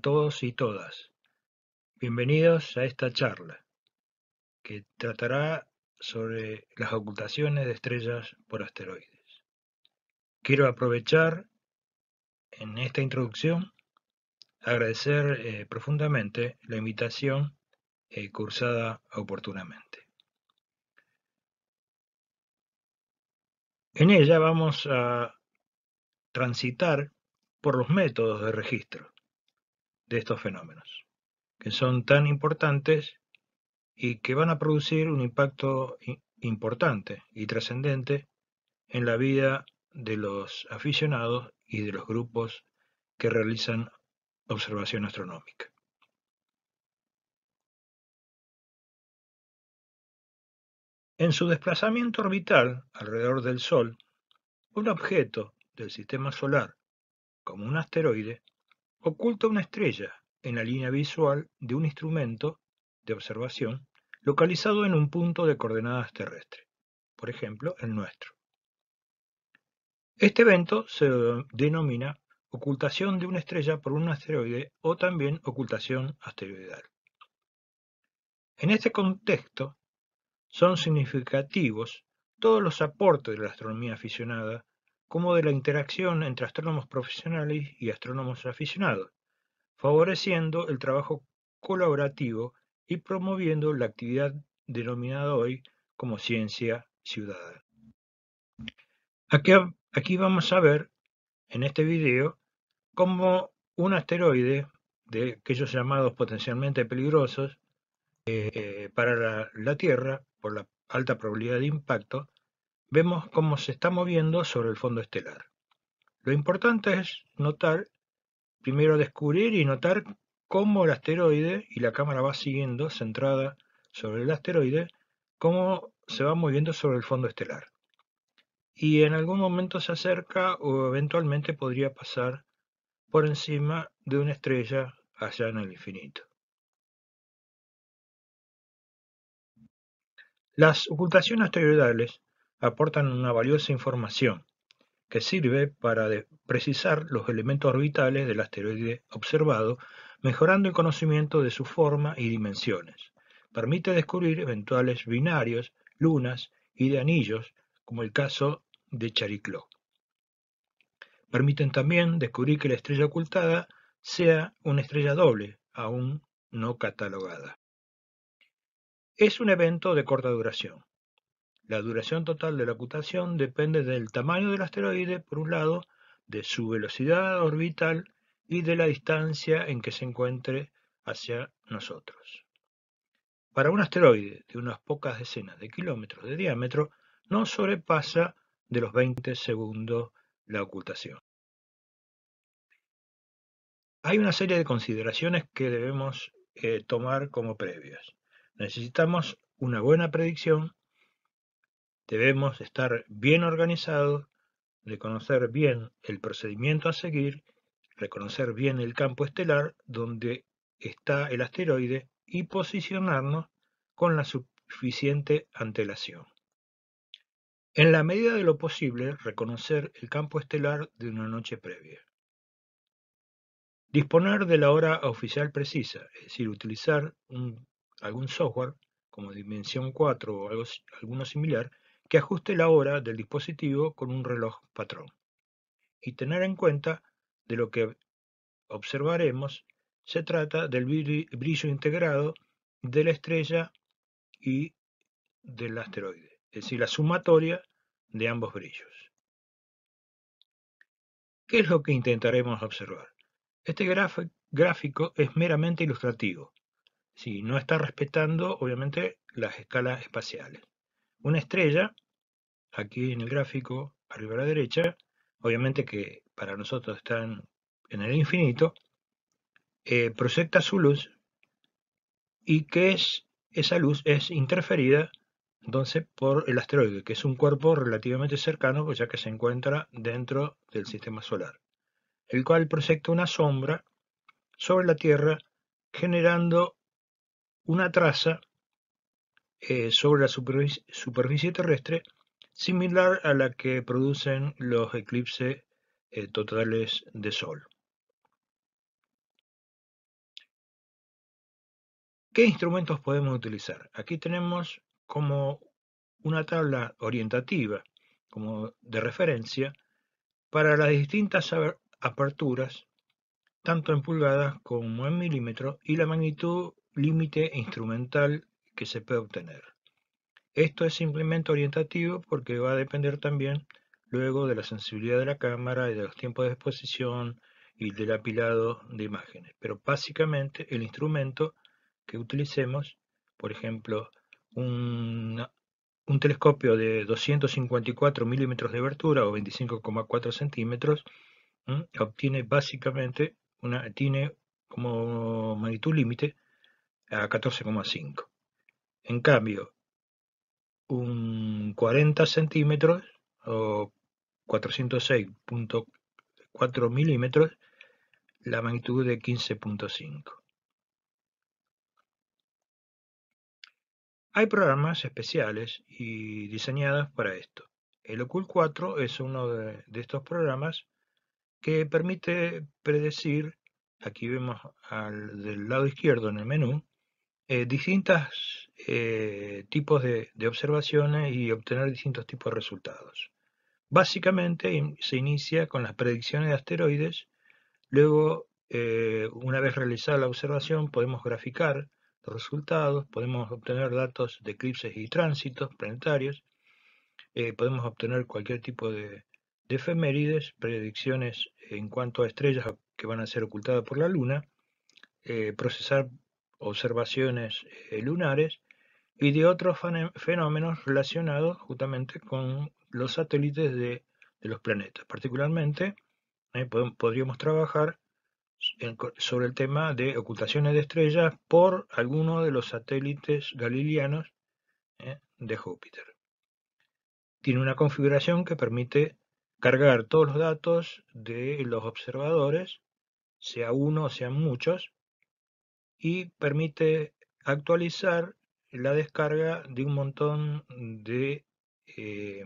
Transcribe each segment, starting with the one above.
todos y todas. Bienvenidos a esta charla, que tratará sobre las ocultaciones de estrellas por asteroides. Quiero aprovechar en esta introducción agradecer eh, profundamente la invitación eh, cursada oportunamente. En ella vamos a transitar por los métodos de registro, de estos fenómenos, que son tan importantes y que van a producir un impacto importante y trascendente en la vida de los aficionados y de los grupos que realizan observación astronómica. En su desplazamiento orbital alrededor del Sol, un objeto del sistema solar, como un asteroide, oculta una estrella en la línea visual de un instrumento de observación localizado en un punto de coordenadas terrestres, por ejemplo, el nuestro. Este evento se denomina ocultación de una estrella por un asteroide o también ocultación asteroidal. En este contexto, son significativos todos los aportes de la astronomía aficionada como de la interacción entre astrónomos profesionales y astrónomos aficionados, favoreciendo el trabajo colaborativo y promoviendo la actividad denominada hoy como ciencia ciudadana. Aquí, vamos a ver en este video cómo un asteroide de aquellos llamados potencialmente peligrosos eh, eh, para la Tierra por la alta probabilidad de impacto, vemos cómo se está moviendo sobre el fondo estelar. Lo importante es notar, primero descubrir y notar cómo el asteroide y la cámara va siguiendo, centrada sobre el asteroide, cómo se va moviendo sobre el fondo estelar. Y en algún momento se acerca o eventualmente podría pasar por encima de una estrella allá en el infinito. Las ocultaciones asteroidales aportan una valiosa información, que sirve para precisar los elementos orbitales del asteroide observado, mejorando el conocimiento de su forma y dimensiones. Permite descubrir eventuales binarios, lunas y de anillos, como el caso de Chariklo. Permiten también descubrir que la estrella ocultada sea una estrella doble, aún no catalogada. Es un evento de corta duración, la duración total de la ocultación depende del tamaño del asteroide, por un lado, de su velocidad orbital y de la distancia en que se encuentre hacia nosotros. Para un asteroide de unas pocas decenas de kilómetros de diámetro, no sobrepasa de los 20 segundos la ocultación. Hay una serie de consideraciones que debemos eh, tomar como previas. Necesitamos una buena predicción Debemos estar bien organizados, reconocer bien el procedimiento a seguir, reconocer bien el campo estelar donde está el asteroide y posicionarnos con la suficiente antelación. En la medida de lo posible, reconocer el campo estelar de una noche previa. Disponer de la hora oficial precisa, es decir, utilizar algún software como Dimensión 4 o alguno similar que ajuste la hora del dispositivo con un reloj patrón y tener en cuenta de lo que observaremos se trata del brillo integrado de la estrella y del asteroide, es decir, la sumatoria de ambos brillos. ¿Qué es lo que intentaremos observar? Este gráfico es meramente ilustrativo, si no está respetando obviamente las escalas espaciales una estrella, aquí en el gráfico arriba a la derecha, obviamente que para nosotros están en el infinito, eh, proyecta su luz y que esa luz es interferida entonces por el asteroide, que es un cuerpo relativamente cercano, pues ya que se encuentra dentro del sistema solar, el cual proyecta una sombra sobre la Tierra generando una traza eh, sobre la superficie terrestre, similar a la que producen los eclipses eh, totales de Sol. ¿Qué instrumentos podemos utilizar? Aquí tenemos como una tabla orientativa, como de referencia, para las distintas aperturas, tanto en pulgadas como en milímetros, y la magnitud límite instrumental que se puede obtener. Esto es simplemente orientativo porque va a depender también luego de la sensibilidad de la cámara y de los tiempos de exposición y del apilado de imágenes. Pero básicamente el instrumento que utilicemos, por ejemplo, un, telescopio de 254 milímetros de abertura o 25,4 centímetros, obtiene básicamente, una, tiene como magnitud límite a 14,5. En cambio, un 40 centímetros o 406.4 milímetros, la magnitud de 15.5. Hay programas especiales y diseñados para esto. El Ocul 4 es uno de, de, estos programas que permite predecir, aquí vemos al, del lado izquierdo en el menú, eh, distintos eh, tipos de, observaciones y obtener distintos tipos de resultados. Básicamente se inicia con las predicciones de asteroides, luego eh, una vez realizada la observación podemos graficar los resultados, podemos obtener datos de eclipses y tránsitos planetarios, eh, podemos obtener cualquier tipo de, efemérides, predicciones en cuanto a estrellas que van a ser ocultadas por la Luna, procesar observaciones eh, lunares y de otros fenómenos relacionados justamente con los satélites de, los planetas. Particularmente, eh, podríamos trabajar sobre el tema de ocultaciones de estrellas por alguno de los satélites galileanos eh, de Júpiter. Tiene una configuración que permite cargar todos los datos de los observadores, sea uno o sean muchos, y permite actualizar la descarga de un montón de eh,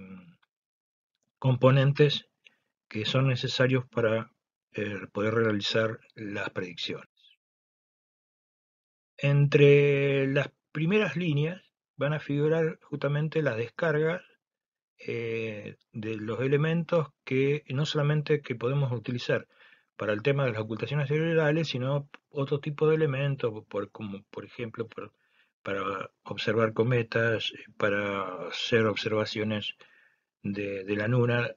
componentes que son necesarios para eh, poder realizar las predicciones. Entre las primeras líneas van a figurar justamente las descargas eh, de los elementos que no solamente que podemos utilizar, para el tema de las ocultaciones cerebrales, sino otro tipo de elementos, por, como por ejemplo para observar cometas, eh, para hacer observaciones de, la luna,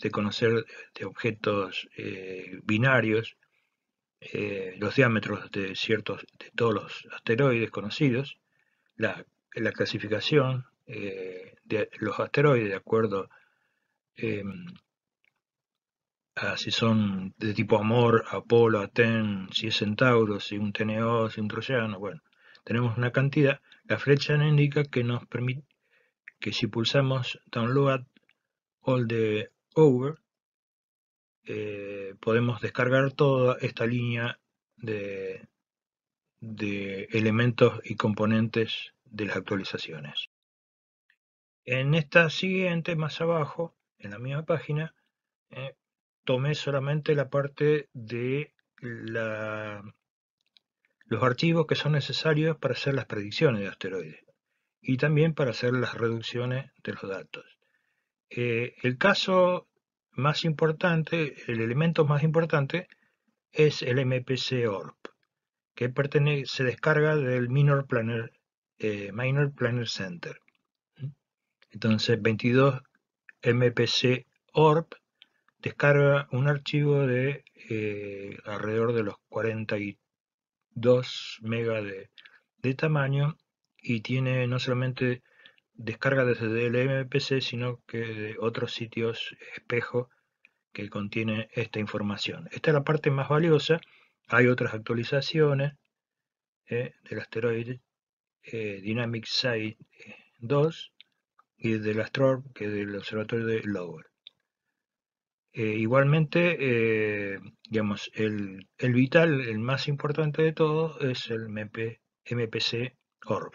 de conocer de objetos eh, binarios, eh, los diámetros de ciertos de todos los asteroides conocidos, la, clasificación de los asteroides de acuerdo em, Ah, si son de tipo Amor, Apolo, Aten, si es Centauro, si un TNO, si un Troyano, bueno, tenemos una cantidad. La flecha nos indica que nos permite que si pulsamos Download All the Over, eh, podemos descargar toda esta línea de, de elementos y componentes de las actualizaciones. En esta siguiente, más abajo, en la misma página, eh, tomé solamente la parte de los archivos que son necesarios para hacer las predicciones de asteroides y también para hacer las reducciones de los datos. Eh, el caso más importante, el elemento más importante es el MPC ORP, que pertenece, se descarga del Minor Planner, eh, Minor Planner Center. ¿Mm? Entonces, 22 MPC ORP descarga un archivo de eh, alrededor de los 42 mega de, tamaño y tiene no solamente descarga desde el MPC, sino que de otros sitios espejo que contienen esta información. Esta es la parte más valiosa. Hay otras actualizaciones eh, del asteroide eh, Dynamic Site 2 y del Astro que es del observatorio de Lowell. Eh, igualmente, eh, digamos, el, vital, el más importante de todo, es el MPC ORB.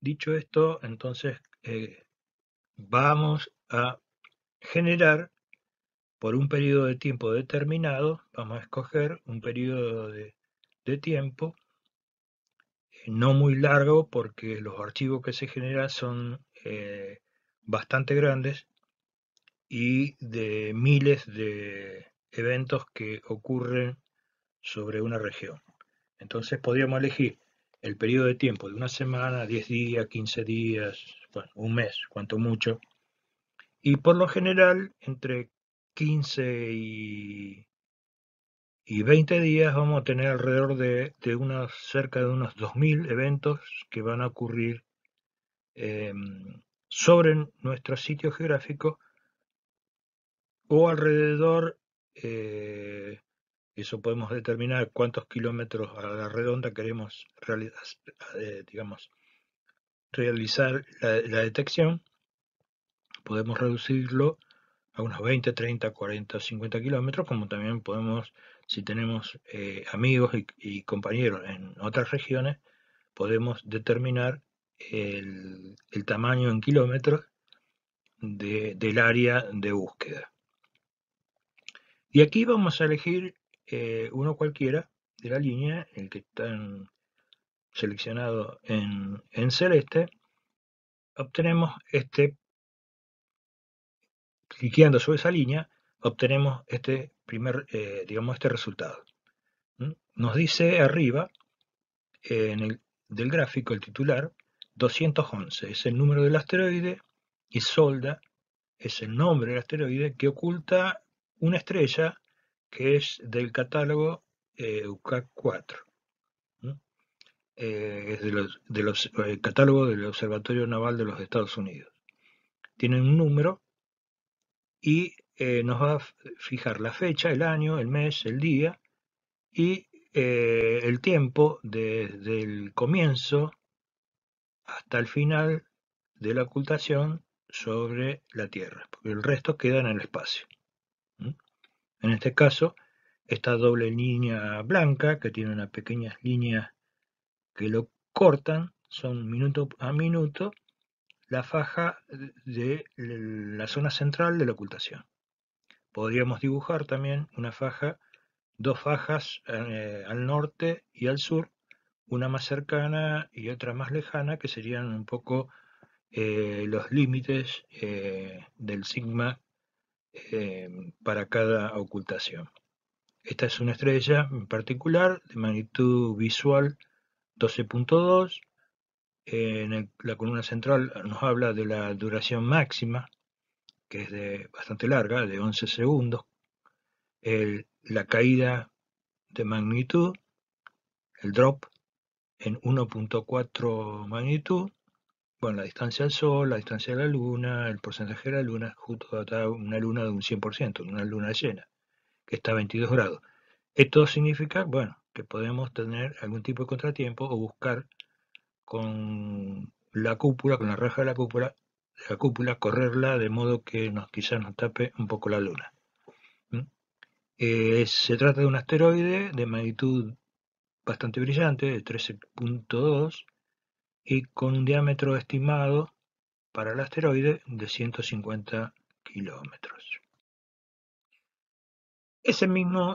Dicho, esto, entonces eh, vamos a generar por un periodo de tiempo determinado, vamos a escoger un periodo de, de tiempo no muy largo porque los archivos que se generan son eh, bastante grandes y de miles de eventos que ocurren sobre una región. Entonces podríamos elegir el periodo de tiempo de una semana, 10 días, 15 días, un mes, cuanto mucho. Y por lo general, entre 15 y y 20 días vamos a tener alrededor de, de cerca de unos 2.000 eventos que van a ocurrir em, sobre nuestro sitio geográfico o alrededor, eh, eso podemos determinar cuántos kilómetros a la redonda queremos realizar, eh, digamos, realizar la, la detección, podemos reducirlo a unos 20, 30, 40, 50 kilómetros, como también podemos si tenemos eh, amigos y, compañeros en otras regiones, podemos determinar el, tamaño en kilómetros del área de búsqueda. Y aquí vamos a elegir eh, uno cualquiera de la línea, el que está seleccionado en, en celeste. Obtenemos este, cliqueando sobre esa línea, obtenemos este primer, eh, digamos, este resultado. Nos dice arriba, en del gráfico, el titular, 211 es el número del asteroide y Solda es el nombre del asteroide que oculta una estrella que es del catálogo eh, 4 eh, es de los, eh, catálogo del Observatorio Naval de los Estados Unidos. Tiene un número y eh, nos va a fijar la fecha, el año, el mes, el día y eh, el tiempo desde el comienzo hasta el final de la ocultación sobre la Tierra, porque el resto queda en el espacio. En este caso, esta doble línea blanca, que tiene unas pequeñas líneas que lo cortan, son minuto a minuto, la faja de la zona central de la ocultación. Podríamos dibujar también una faja, dos fajas eh, al norte y al sur, una más cercana y otra más lejana, que serían un poco eh, los límites eh, del sigma para cada ocultación. Esta es una estrella en particular de magnitud visual 12.2. En la columna central nos habla de la duración máxima que es de, bastante larga, de 11 segundos, la caída de magnitud, el drop en 1.4 magnitud, bueno, la distancia al Sol, la distancia a la Luna, el porcentaje de la Luna, justo de una Luna de un 100%, una Luna llena, que está a 22 grados. Esto significa, bueno, que podemos tener algún tipo de contratiempo o buscar con la cúpula, con la reja de la cúpula, la cúpula, correrla de modo que nos, quizás nos tape un poco la luna. ¿Mm? Eh, se trata de un asteroide de magnitud bastante brillante, de 13.2, y con un diámetro estimado para el asteroide de 150 kilómetros.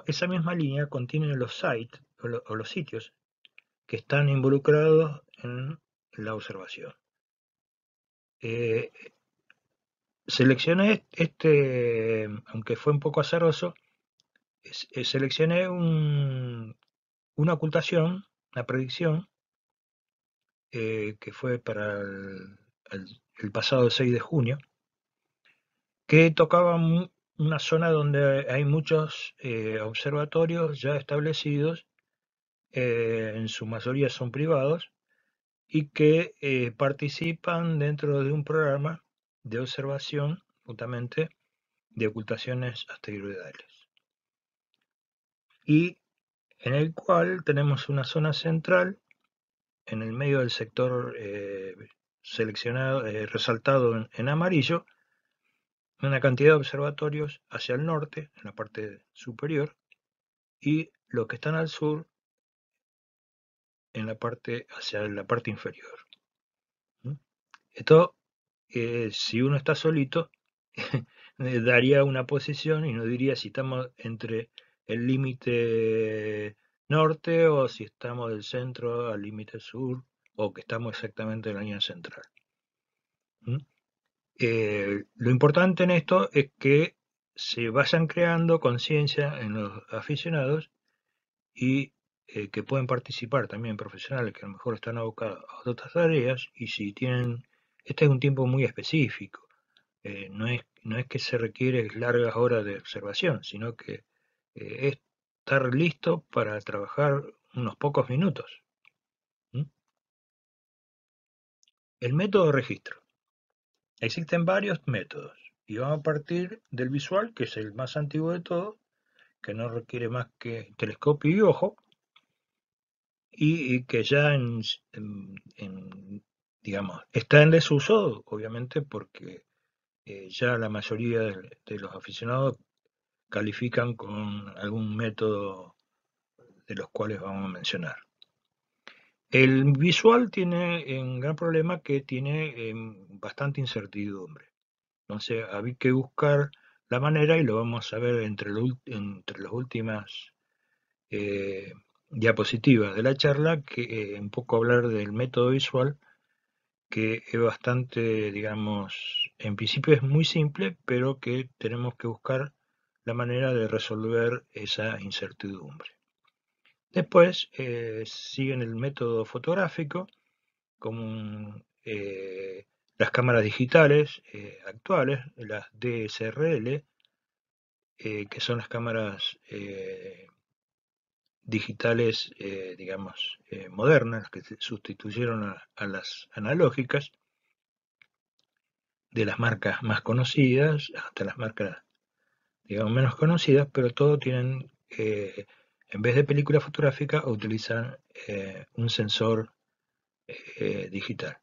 esa misma línea contiene los sites o los sitios que están involucrados en la observación. Eh, seleccioné este, aunque fue un poco azaroso, eh, seleccioné una ocultación, una predicción, eh, que fue para el, pasado 6 de junio, que tocaba una zona donde hay muchos observatorios ya establecidos, en su mayoría son privados, y que eh, participan dentro de un programa de observación justamente de ocultaciones asteroidales. Y en el cual tenemos una zona central en el medio del sector eh, seleccionado, eh, resaltado en amarillo, una cantidad de observatorios hacia el norte, en la parte superior, y los que están al sur en la parte, hacia la parte inferior. Esto, eh, si uno está solito, eh, daría una posición y nos diría si estamos entre el límite norte o si estamos del centro al límite sur o que estamos exactamente en la línea central. Eh, lo importante en esto es que se vayan creando conciencia en los aficionados y eh, que pueden participar también profesionales que a lo mejor están abocados a otras tareas y si tienen, este es un tiempo muy específico, eh, no, es, no es que se requiere largas horas de observación, sino que eh, es estar listo para trabajar unos pocos minutos. El método de registro. Existen varios métodos y vamos a partir del visual, que es el más antiguo de todos, que no requiere más que telescopio y ojo, y que ya digamos, está en desuso, obviamente, porque eh, ya la mayoría de, los aficionados califican con algún método de los cuales vamos a mencionar. El visual tiene un gran problema que tiene em, bastante incertidumbre. Entonces, había que buscar la manera y lo vamos a ver entre, entre las últimas eh, diapositivas de la charla, que en eh, un poco hablar del método visual, que es bastante, digamos, en principio es muy simple, pero que tenemos que buscar la manera de resolver esa incertidumbre. Después eh, siguen el método fotográfico, con eh, las cámaras digitales actuales, las DSRL, que son las cámaras digitales, eh, digamos, eh, modernas, que se sustituyeron a, las analógicas, de las marcas más conocidas hasta las marcas, digamos, menos conocidas, pero todo tienen, eh, en vez de película fotográfica, utilizan un sensor digital.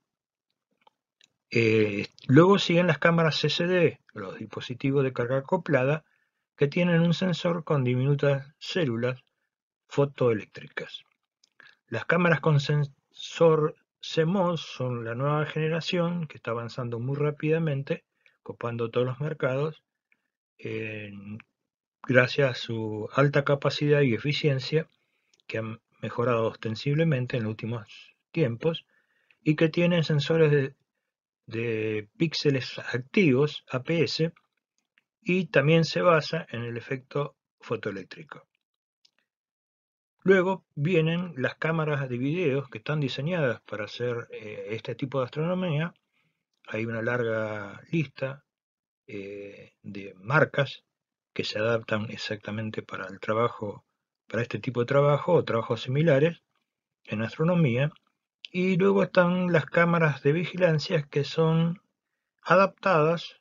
luego siguen las cámaras CCD, los dispositivos de carga acoplada, que tienen un sensor con diminutas células fotoeléctricas. Las cámaras con sensor CMOS son la nueva generación que está avanzando muy rápidamente, copando todos los mercados, eh, gracias a su alta capacidad y eficiencia que han mejorado ostensiblemente en los últimos tiempos y que tienen sensores de píxeles activos, APS, y también se basa en el efecto fotoeléctrico. Luego vienen las cámaras de videos que están diseñadas para hacer eh, este tipo de astronomía. Hay una larga lista eh, de marcas que se adaptan exactamente para el trabajo, para este tipo de trabajo o trabajos similares en astronomía. Y luego están las cámaras de vigilancia que son adaptadas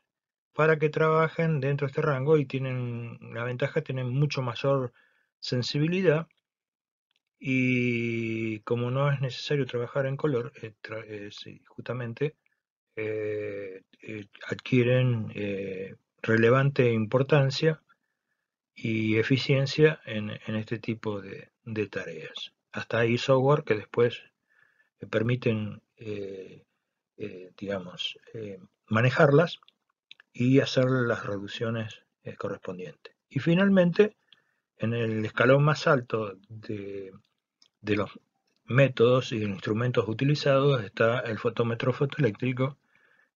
para que trabajen dentro de este rango y tienen la ventaja, de tener mucho mayor sensibilidad y como no es necesario trabajar en color, eh, eh, justamente eh, adquieren relevante importancia y eficiencia en, este tipo de, tareas. Hasta hay software que después permiten, digamos, manejarlas y hacer las reducciones correspondientes. Y finalmente, en el escalón más alto de de los métodos y instrumentos utilizados está el fotómetro fotoeléctrico,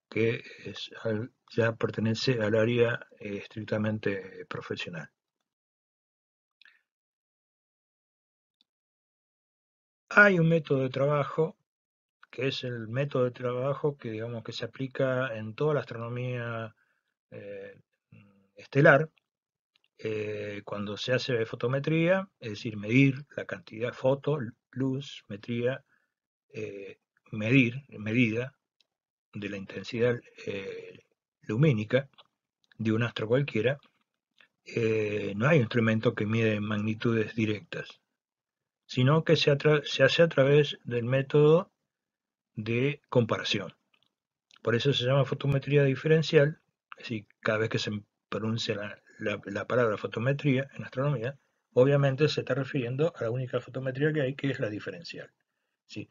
que ya pertenece al área eh, estrictamente profesional. Hay un método de trabajo que es el método de trabajo que digamos que se aplica en toda la astronomía eh, estelar, eh, cuando se hace fotometría, es decir, medir la cantidad, foto, luz, metría, eh, medir, medida de la intensidad eh, lumínica de un astro cualquiera, no hay instrumento que mide magnitudes directas, sino que se, se hace a través del método de comparación. Por eso se llama fotometría diferencial, es decir, cada vez que se pronuncia la, la, palabra fotometría en astronomía, obviamente se está refiriendo a la única fotometría que hay, que es la diferencial. ¿sí?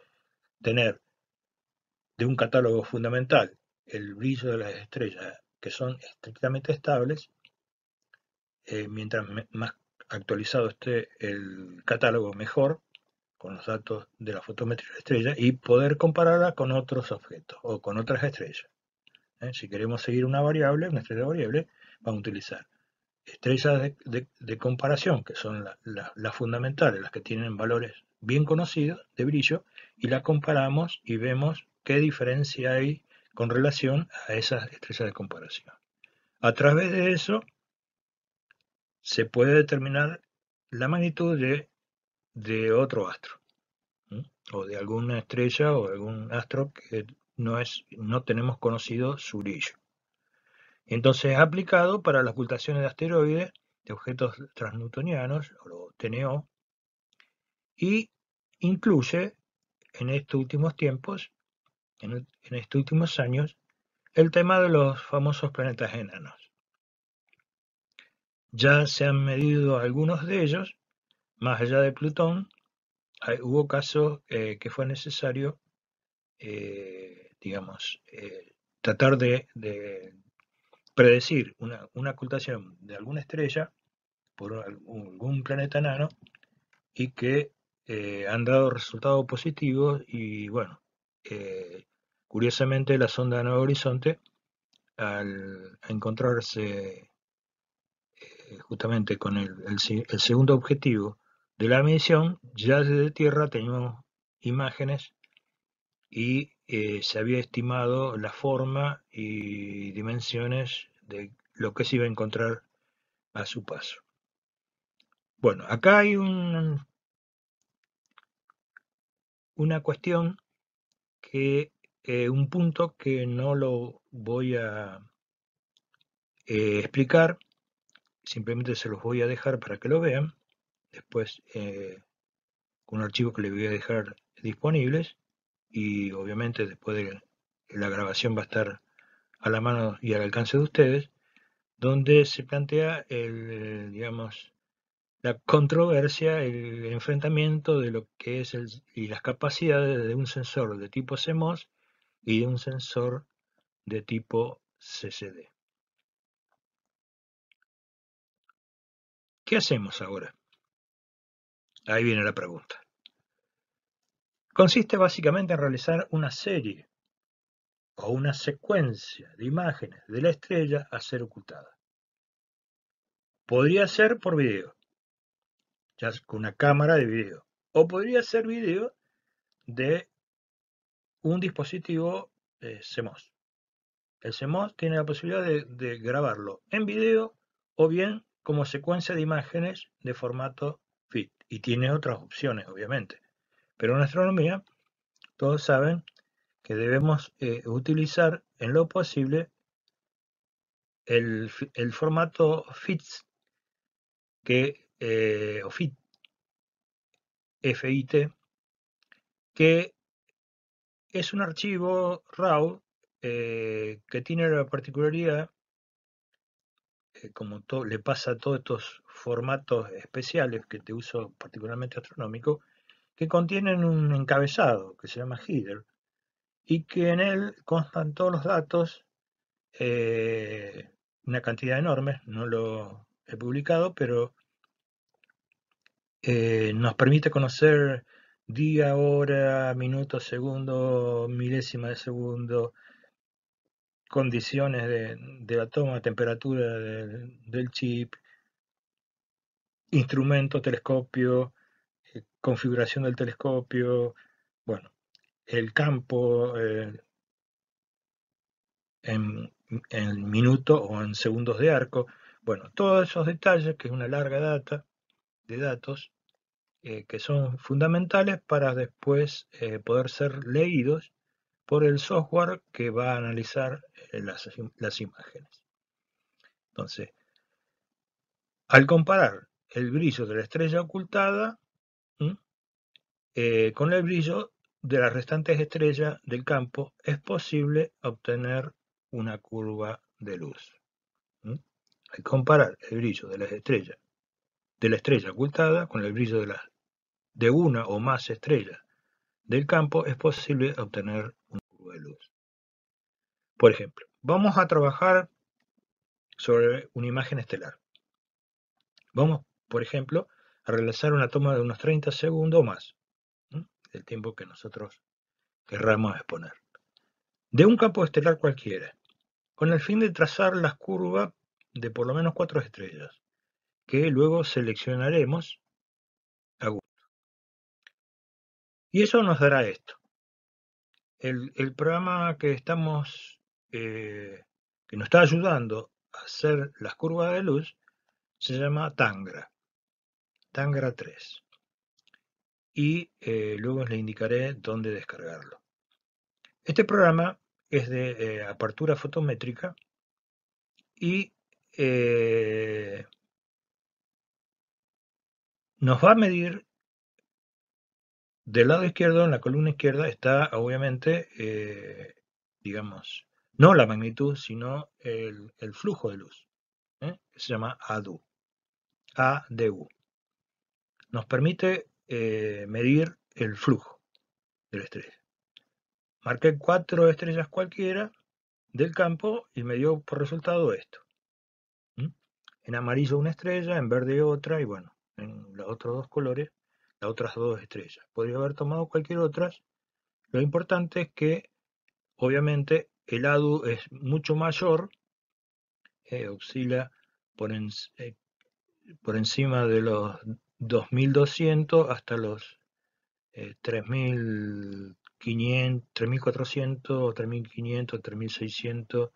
Tener de un catálogo fundamental el brillo de las estrellas, que son estrictamente estables, eh, mientras más actualizado esté el catálogo, mejor, con los datos de la fotometría de la estrella, y poder compararla con otros objetos o con otras estrellas. ¿eh? Si queremos seguir una variable, una estrella variable, vamos a utilizar estrellas de, comparación, que son las fundamentales, las que tienen valores bien conocidos de brillo, y las comparamos y vemos qué diferencia hay con relación a esas estrellas de comparación. A través de eso se puede determinar la magnitud de, otro astro, o de alguna estrella o algún astro que no, es, no tenemos conocido su brillo. Entonces es aplicado para la ocultación de asteroides, de objetos transnewtonianos, o TNO, y incluye en estos últimos tiempos, en, estos últimos años, el tema de los famosos planetas enanos. Ya se han medido algunos de ellos, más allá de Plutón, hubo casos eh, que fue necesario, eh, digamos, eh, tratar de, predecir una, ocultación de alguna estrella por algún planeta nano y que eh, han dado resultados positivos y bueno, eh, curiosamente la sonda de Nuevo Horizonte al encontrarse eh, justamente con el, segundo objetivo de la misión, ya desde Tierra tenemos imágenes y eh, se había estimado la forma y dimensiones de lo que se iba a encontrar a su paso. Bueno, acá hay un, una cuestión que, eh, un punto que no lo voy a eh, explicar, simplemente se los voy a dejar para que lo vean, después con un archivo que les voy a dejar disponibles, y obviamente después de la grabación va a estar a la mano y al alcance de ustedes, donde se plantea el, digamos, la controversia, el enfrentamiento de lo que es y las capacidades de un sensor de tipo CMOS y de un sensor de tipo CCD. ¿Qué hacemos ahora? Ahí viene la pregunta. Consiste básicamente en realizar una serie o una secuencia de imágenes de la estrella a ser ocultada. Podría ser por video, ya con una cámara de video, o podría ser video de un dispositivo eh, CMOS. El CMOS tiene la posibilidad de, de grabarlo en video o bien como secuencia de imágenes de formato FIT y tiene otras opciones, obviamente. Pero en astronomía, todos saben que debemos eh, utilizar en lo posible el, formato FITS, que, eh, FIT, que es un archivo RAW eh, que tiene la particularidad, como le pasa a todos estos formatos especiales que te uso particularmente astronómico, que contienen un encabezado que se llama header y que en él constan todos los datos, eh, una cantidad enorme, no lo he publicado, pero eh, nos permite conocer día, hora, minuto, segundo, milésima de segundo, condiciones de, la toma, temperatura del chip, instrumento, telescopio, configuración del telescopio, bueno, el campo eh, en, minuto o en segundos de arco, bueno, todos esos detalles, que es una larga data de datos, eh, que son fundamentales para después eh, poder ser leídos por el software que va a analizar las, las, imágenes. Entonces, al comparar el brillo de la estrella ocultada eh, con el brillo de las restantes estrellas del campo es posible obtener una curva de luz. Hay ¿Mm? Al comparar el brillo de las estrellas de la estrella ocultada con el brillo de, de una o más estrellas del campo es posible obtener una curva de luz. Por ejemplo, vamos a trabajar sobre una imagen estelar. Vamos, por ejemplo, a realizar una toma de unos 30 segundos o más el tiempo que nosotros querramos exponer, de un campo estelar cualquiera, con el fin de trazar las curvas de por lo menos cuatro estrellas, que luego seleccionaremos a gusto. Y eso nos dará esto. El, programa que estamos, eh, que nos está ayudando a hacer las curvas de luz, se llama Tangra, Tangra 3 y eh, luego les indicaré dónde descargarlo. Este programa es de eh, apertura fotométrica y eh, nos va a medir del lado izquierdo, en la columna izquierda, está obviamente, digamos, no la magnitud, sino el, flujo de luz. Se llama ADU. ADU. Nos permite eh, medir el flujo del estrella Marqué cuatro estrellas cualquiera del campo y me dio por resultado esto. En amarillo una estrella, en verde otra y bueno, en los otros dos colores, las otras dos estrellas. Podría haber tomado cualquier otra. Lo importante es que obviamente el ADU es mucho mayor, eh, oscila por eh, encima de los 2200 hasta los 3400, 3500, 3600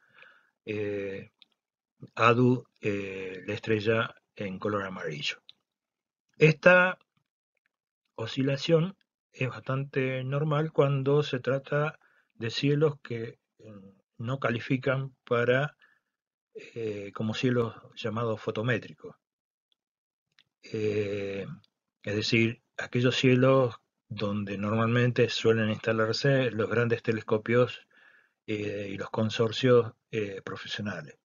ADU, eh, la estrella en color amarillo. Esta oscilación es bastante normal cuando se trata de cielos que eh, no califican para eh, como cielos llamados fotométricos. Eh, es decir, aquellos cielos donde normalmente suelen instalarse los grandes telescopios eh, y los consorcios eh, profesionales.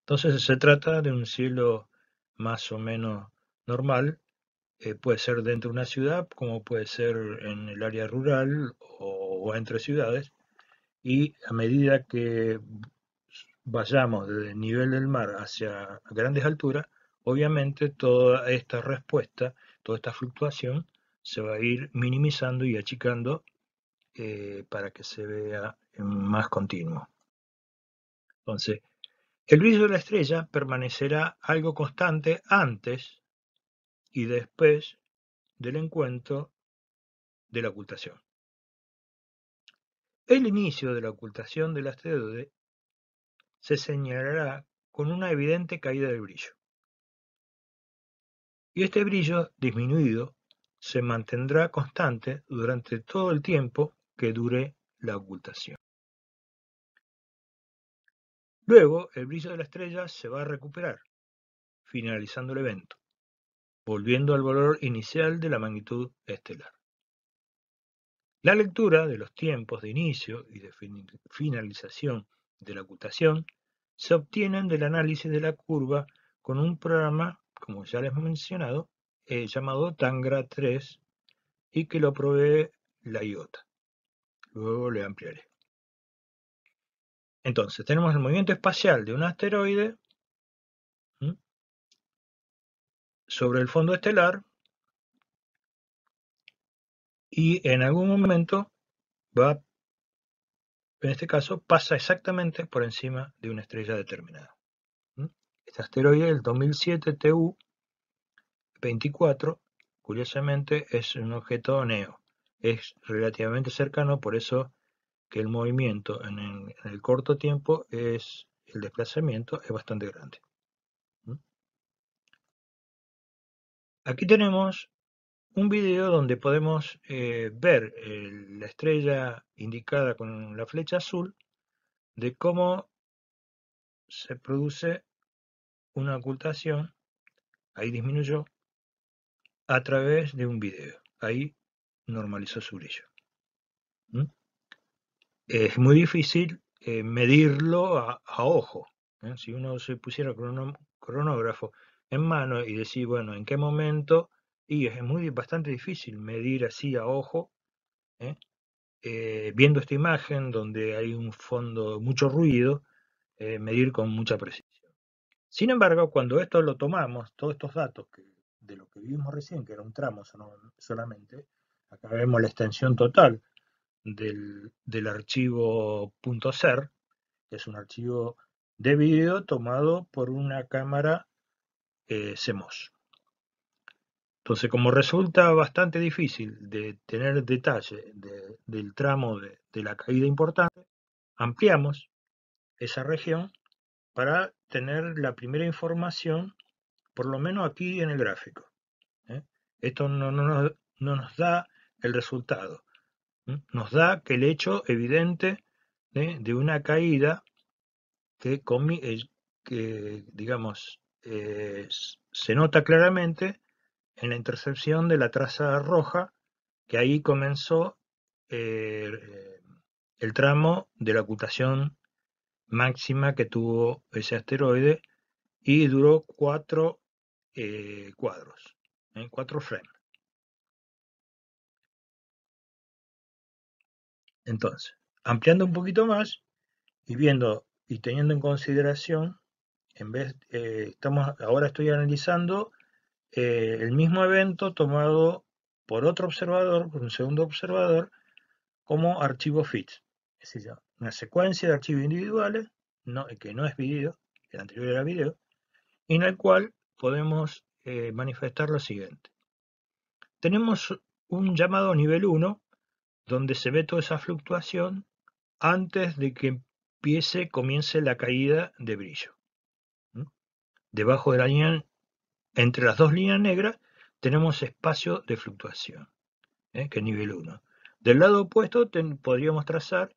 Entonces se trata de un cielo más o menos normal, puede ser dentro de una ciudad, como puede ser en el área rural o entre ciudades, y a medida que vayamos del nivel del mar hacia grandes alturas, obviamente toda esta respuesta, toda esta fluctuación se va a ir minimizando y achicando eh, para que se vea más continuo. Entonces, el brillo de la estrella permanecerá algo constante antes y después del encuentro de la ocultación. El inicio de la ocultación del asteroide se señalará con una evidente caída del brillo y este brillo disminuido se mantendrá constante durante todo el tiempo que dure la ocultación. Luego, el brillo de la estrella se va a recuperar, finalizando el evento, volviendo al valor inicial de la magnitud estelar. La lectura de los tiempos de inicio y de finalización de la ocultación se obtienen del análisis de la curva con un programa como ya les he mencionado, eh, llamado Tangra 3 y que lo provee la IOTA. Luego le ampliaré. Entonces, tenemos el movimiento espacial de un asteroide sobre el fondo estelar y en algún momento va, en este caso, pasa exactamente por encima de una estrella determinada. Este asteroide el 2007 TU-24, curiosamente, es un objeto neo. Es relativamente cercano, por eso que el movimiento en el, corto tiempo es el desplazamiento es bastante grande. ¿Mm? Aquí tenemos un video donde podemos eh, ver eh, la estrella indicada con la flecha azul de cómo se produce una ocultación, ahí disminuyó, a través de un video. Ahí normalizó su brillo. ¿Mm? Es muy difícil eh, medirlo a, ojo. ¿eh? Si uno se pusiera cronógrafo en mano y decir, bueno, ¿en qué momento? Y es muy, bastante difícil medir así a ojo, ¿eh? viendo esta imagen donde hay un fondo, mucho ruido, medir con mucha presión. Sin embargo, cuando esto lo tomamos, todos estos datos de lo que vimos recién, que era un tramo solamente, acá vemos la extensión total del, del archivo .ser, que es un archivo de vídeo tomado por una cámara eh, CMOS. Entonces, como resulta bastante difícil de tener detalle del tramo de, de la caída importante, ampliamos esa región para tener la primera información, por lo menos aquí en el gráfico. ¿eh? Esto no, nos, da el resultado. Nos da que el hecho evidente ¿eh? de una caída que, eh, que digamos, se nota claramente en la intercepción de la traza roja, que ahí comenzó el tramo de la ocultación máxima que tuvo ese asteroide y duró cuatro eh, cuadros, en ¿eh? cuatro frames. Entonces, ampliando un poquito más y viendo y teniendo en consideración, en vez, eh, estamos, ahora estoy analizando el mismo evento tomado por otro observador, por un segundo observador, como archivo FITS. Es decir, una secuencia de archivos individuales, que no es video, el anterior era video, en el cual podemos eh, manifestar lo siguiente. Tenemos un llamado nivel 1, donde se ve toda esa fluctuación antes de que empiece, comience la caída de brillo. Debajo de la línea, entre las dos líneas negras, tenemos espacio de fluctuación, ¿eh? que es nivel 1. Del lado opuesto podríamos trazar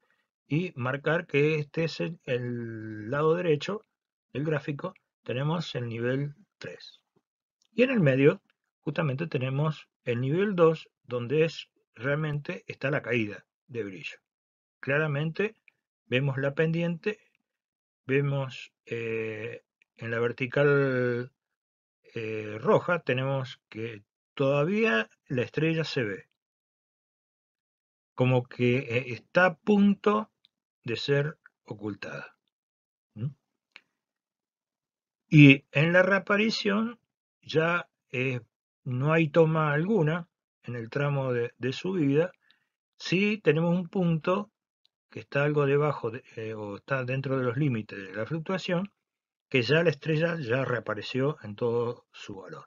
y marcar que este es el, lado derecho del gráfico, tenemos el nivel 3. Y en el medio, justamente tenemos el nivel 2, donde es realmente está la caída de brillo. Claramente vemos la pendiente, vemos eh, en la vertical eh, roja, tenemos que todavía la estrella se ve. Como que eh, está a punto de ser ocultada. Y en la reaparición ya eh, no hay toma alguna en el tramo de, subida, su vida. tenemos un punto que está algo debajo eh, o está dentro de los límites de la fluctuación, que ya la estrella ya reapareció en todo su valor.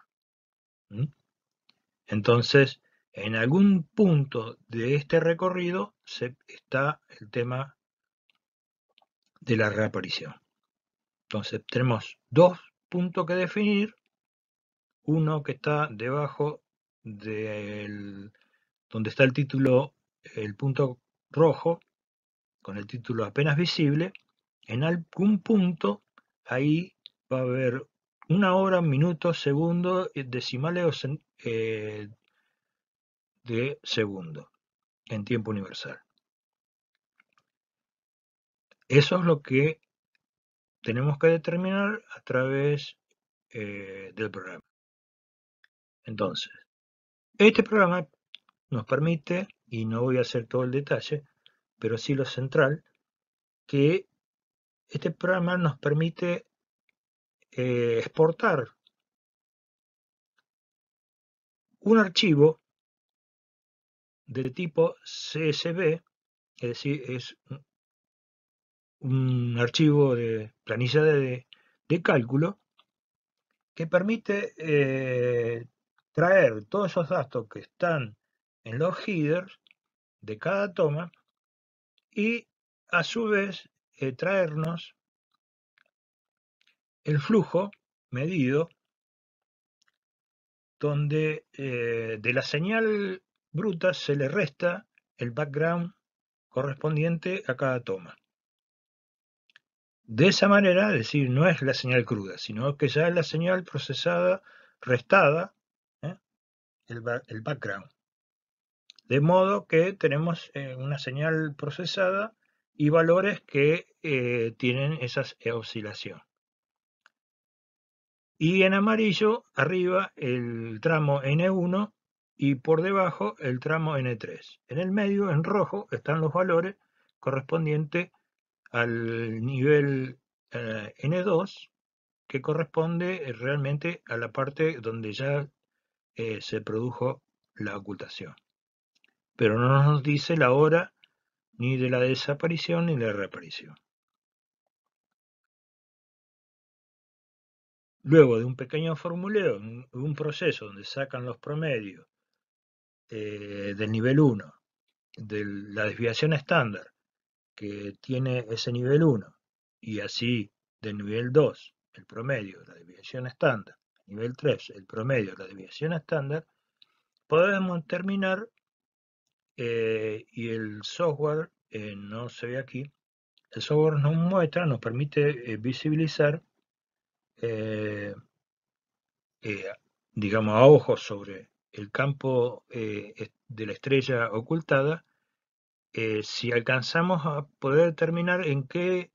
Entonces, en algún punto de este recorrido se, está el tema de la reaparición. Entonces tenemos dos puntos que definir, uno que está debajo del donde está el título, el punto rojo, con el título apenas visible, en algún punto ahí va a haber una hora, minutos, segundos, eh, decimales eh, de segundo en tiempo universal. Eso es lo que tenemos que determinar a través eh, del programa. Entonces, este programa nos permite, y no voy a hacer todo el detalle, pero sí lo central, que este programa nos permite eh, exportar un archivo de tipo CSV, es decir, es un archivo de planilla de, cálculo que permite eh, traer todos esos datos que están en los headers de cada toma y a su vez eh, traernos el flujo medido donde eh, de la señal bruta se le resta el background correspondiente a cada toma. De esa manera, es decir, no es la señal cruda, sino que ya es la señal procesada, restada, ¿eh? el, background. De modo que tenemos eh, una señal procesada y valores que eh, tienen esa oscilación. Y en amarillo, arriba, el tramo N1 y por debajo el tramo N3. En el medio, en rojo, están los valores correspondientes al nivel eh, N2, que corresponde eh, realmente a la parte donde ya eh, se produjo la ocultación. Pero no nos dice la hora ni de la desaparición ni de la reaparición. Luego de un pequeño formuleo, un proceso donde sacan los promedios del nivel 1, de la desviación estándar que tiene ese nivel 1 y así de nivel 2 el promedio de la desviación estándar, nivel 3 el promedio de la desviación estándar, podemos terminar eh, y el software eh, no se ve aquí, el software nos muestra, nos permite eh, visibilizar, digamos, a ojos sobre el campo de la estrella ocultada, eh, si alcanzamos a poder determinar en qué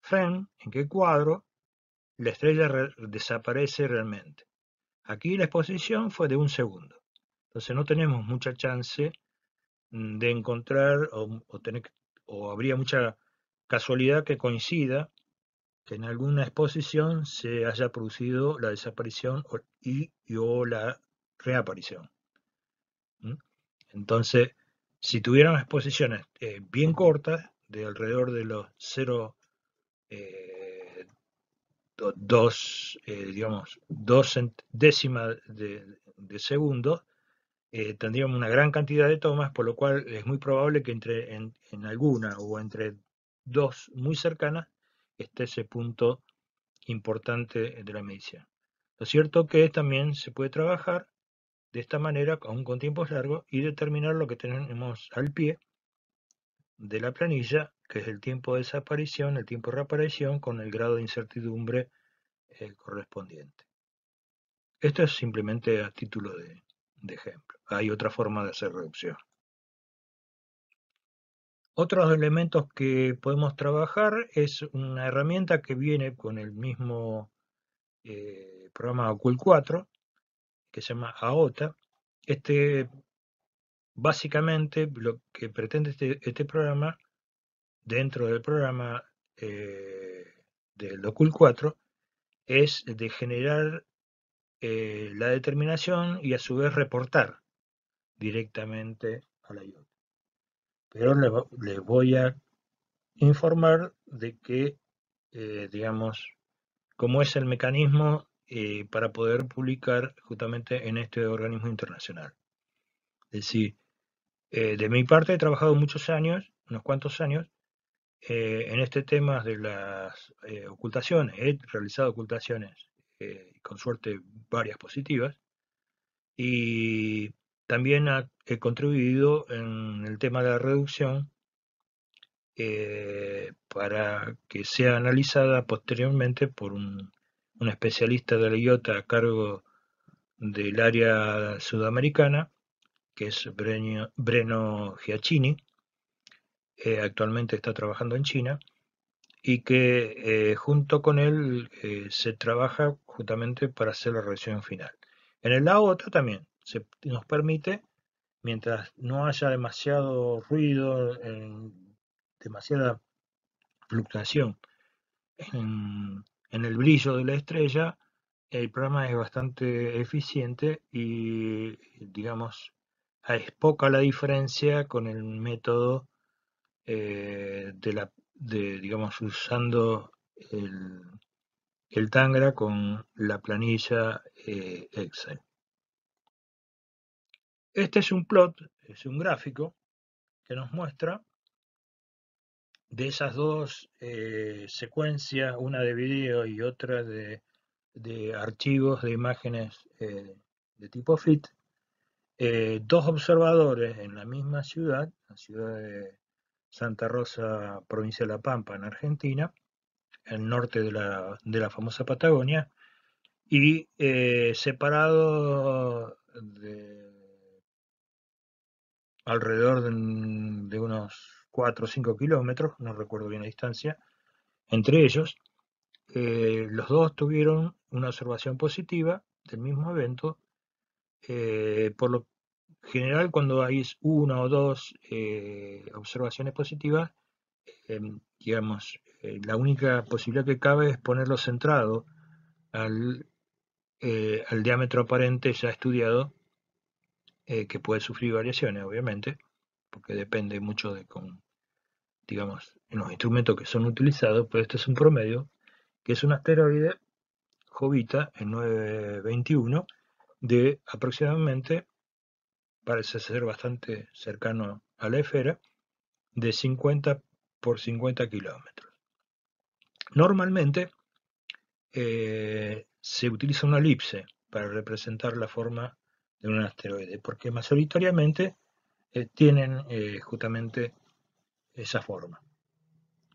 frame, en qué cuadro, la estrella desaparece realmente. Aquí la exposición fue de un segundo. Entonces no tenemos mucha chance mm, de encontrar o, tener, o habría mucha casualidad que coincida que en alguna exposición se haya producido la desaparición y, y o la reaparición. ¿Mm? Entonces, si tuviéramos exposiciones eh, bien cortas, de alrededor de los 0, 2, eh, eh, digamos, 2 décimas de, de segundo, tendríamos una gran cantidad de tomas, por lo cual es muy probable que entre en, en alguna o entre dos muy cercanas esté ese punto importante de la medición. Lo cierto que también se puede trabajar de esta manera, aún con tiempos largos, y determinar lo que tenemos al pie de la planilla, que es el tiempo de desaparición, el tiempo de reaparición, con el grado de incertidumbre eh, correspondiente. Esto es simplemente a título de, ejemplo. Hay otra forma de hacer reducción. Otros elementos que podemos trabajar es una herramienta que viene con el mismo eh, programa Ocul 4, que se llama AOTA. Este, básicamente, lo que pretende este, este, programa, dentro del programa eh, del Docul 4, es de generar eh, la determinación y a su vez reportar directamente a la IOTA. Pero les, voy a informar de que, eh, digamos, cómo es el mecanismo eh, para poder publicar justamente en este organismo internacional. Es decir, eh, de mi parte he trabajado muchos años, unos cuantos años, eh, en este tema de las ocultaciones. He realizado ocultaciones, con suerte varias positivas, y también he contribuido en el tema de la reducción para que sea analizada posteriormente por un un especialista la IOTA a cargo del área sudamericana, que es Breno, Giacchini, eh, actualmente está trabajando en China, y que eh, junto con él eh, se trabaja justamente para hacer la revisión final. En el lado otro también se nos permite, mientras no haya demasiado ruido, demasiada fluctuación en, en el brillo de la estrella, el programa es bastante eficiente y, digamos, es poca la diferencia con el método eh, de la, digamos, usando el, el Tangra con la planilla eh, Excel. Este es un plot, es un gráfico que nos muestra de esas dos eh, secuencias, una de video y otra de, archivos de imágenes eh, de tipo FIT, eh, dos observadores en la misma ciudad, la ciudad de Santa Rosa, provincia de La Pampa, en Argentina, el norte de la, famosa Patagonia, y separados de alrededor de unos 4 o 5 kilómetros, no recuerdo bien la distancia, entre ellos. Eh, los dos tuvieron una observación positiva del mismo evento. Eh, por lo general, cuando hay una o dos eh, observaciones positivas, em, digamos, la única posibilidad que cabe es ponerlo centrado al diámetro aparente ya estudiado, que puede sufrir variaciones, obviamente porque depende mucho de digamos, en los instrumentos que son utilizados, pero este es un promedio, que es un asteroide Jovita en 921 de aproximadamente, parece ser bastante cercano a la esfera, de 50 por 50 kilómetros. Normalmente eh, se utiliza una elipse para representar la forma de un asteroide, porque mayoritariamente eh, tienen eh, justamente esa forma.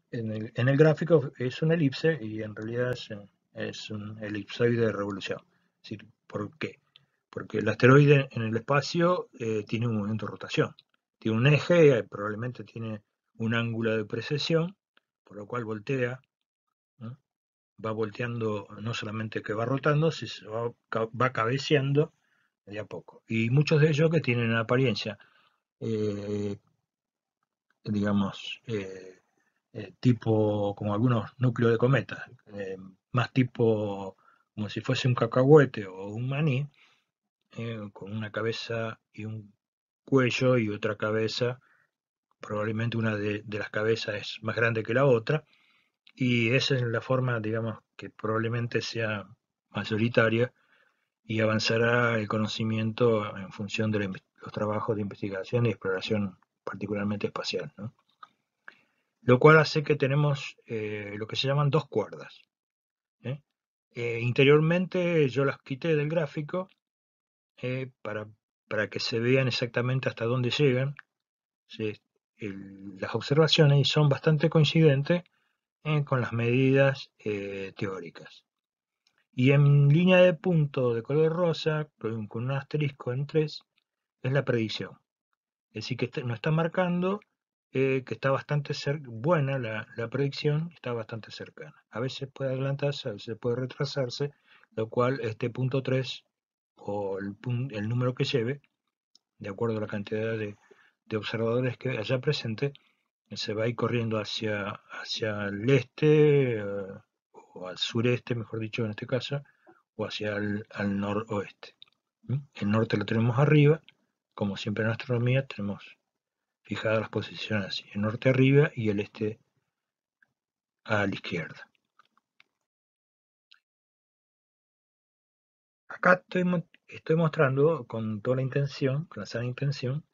En el, gráfico es una elipse y en realidad es, un elipsoide de revolución. ¿Por qué? Porque el asteroide en el espacio eh, tiene un movimiento de rotación. Tiene un eje, probablemente tiene un ángulo de precesión, por lo cual voltea. Va volteando, no solamente que va rotando, sino va, va cabeceando de a poco. Y muchos de ellos que tienen apariencia eh, digamos, eh, eh, tipo como algunos núcleos de cometas, más tipo como si fuese un cacahuete o un maní, con una cabeza y un cuello y otra cabeza, probablemente una de, las cabezas es más grande que la otra, y esa es la forma, digamos, que probablemente sea mayoritaria y avanzará el conocimiento en función de la, trabajos de investigación y exploración, particularmente espacial. Lo cual hace que tenemos eh, lo que se llaman dos cuerdas. ¿eh? Eh, interiormente yo las quité del gráfico para, que se vean exactamente hasta dónde llegan las observaciones y son bastante coincidentes con las medidas teóricas. Y en línea de punto de color rosa, con un asterisco en 3, es la predicción. Es decir, que este, nos está marcando eh, que está bastante buena la, predicción, está bastante cercana. A veces puede adelantarse, a veces puede retrasarse, lo cual este punto 3 o el, número que lleve, de acuerdo a la cantidad de, observadores que haya presente, se va a ir corriendo hacia, hacia el este, eh, o al sureste, mejor dicho en este caso, o hacia el al noroeste. ¿Mm? El norte lo tenemos arriba, como siempre en astronomía, tenemos fijadas las posiciones el norte arriba y el este a la izquierda. Acá estoy, mostrando con toda la intención, con la sana intención,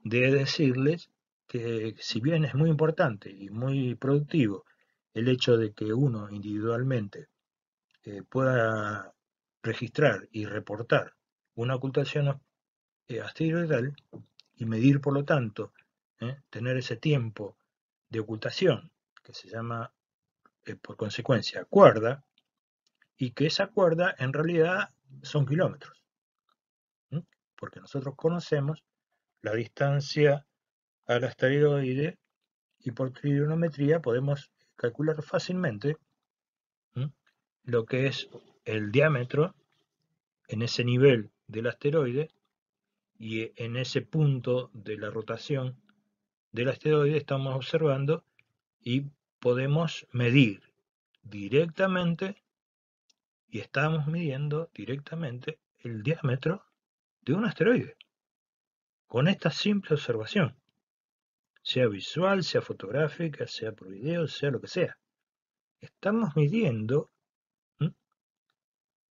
de decirles que si bien es muy importante y muy productivo el hecho de que uno individualmente eh, pueda registrar y reportar una ocultación eh, asteroidal y medir, por lo tanto, ¿eh? tener ese tiempo de ocultación que se llama, eh, por consecuencia, cuerda, y que esa cuerda en realidad son kilómetros. Porque nosotros conocemos la distancia al asteroide y por trigonometría podemos calcular fácilmente lo que es el diámetro en ese nivel del asteroide y en ese punto de la rotación del asteroide estamos observando y podemos medir directamente y estamos midiendo directamente el diámetro de un asteroide con esta simple observación sea visual, sea fotográfica, sea por video, sea lo que sea. Estamos midiendo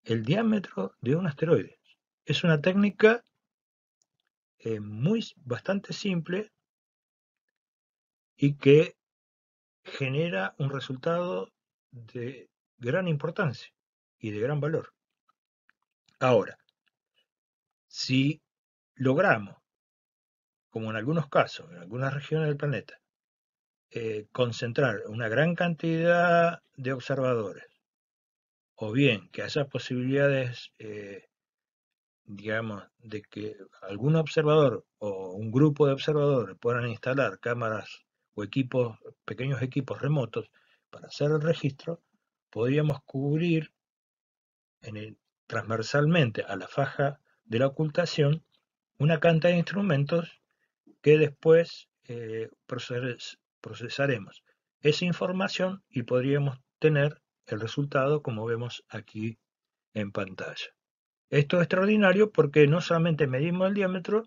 el diámetro de un asteroide. Es una técnica eh, muy, bastante simple y que genera un resultado de gran importancia y de gran valor. Ahora, si logramos, como en algunos casos, en algunas regiones del planeta, eh, concentrar una gran cantidad de observadores, o bien que haya posibilidades eh, digamos, de que algún observador o un grupo de observadores puedan instalar cámaras o equipos, pequeños equipos remotos para hacer el registro, podríamos cubrir transversalmente a la faja de la ocultación una cantidad de instrumentos que después eh, procesaremos esa información y podríamos tener el resultado como vemos aquí en pantalla. Esto es extraordinario porque no solamente medimos el diámetro,